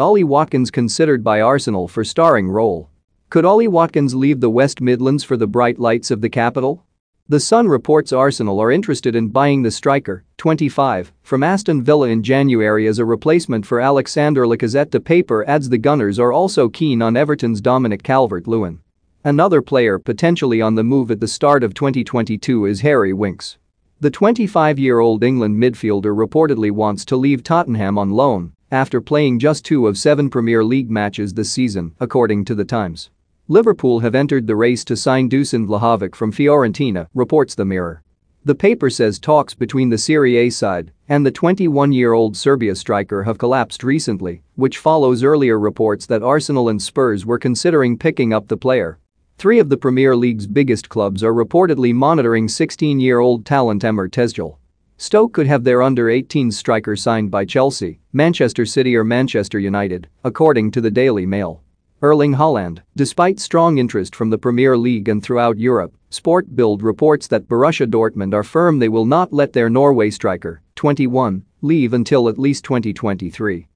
Ollie Watkins considered by Arsenal for starring role. Could Ollie Watkins leave the West Midlands for the bright lights of the capital? The Sun reports Arsenal are interested in buying the striker, 25, from Aston Villa in January as a replacement for Alexander Lacazette. The paper adds the Gunners are also keen on Everton's Dominic Calvert-Lewin. Another player potentially on the move at the start of 2022 is Harry Winks. The 25-year-old England midfielder reportedly wants to leave Tottenham on loan after playing just two of seven Premier League matches this season, according to The Times. Liverpool have entered the race to sign Dusan Vlahovic from Fiorentina, reports The Mirror. The paper says talks between the Serie A side and the 21-year-old Serbia striker have collapsed recently, which follows earlier reports that Arsenal and Spurs were considering picking up the player. Three of the Premier League's biggest clubs are reportedly monitoring 16-year-old talent Emre Tezgil. Stoke could have their under 18 striker signed by Chelsea, Manchester City or Manchester United, according to the Daily Mail. Erling Haaland, despite strong interest from the Premier League and throughout Europe, Sport Bild reports that Borussia Dortmund are firm they will not let their Norway striker, 21, leave until at least 2023.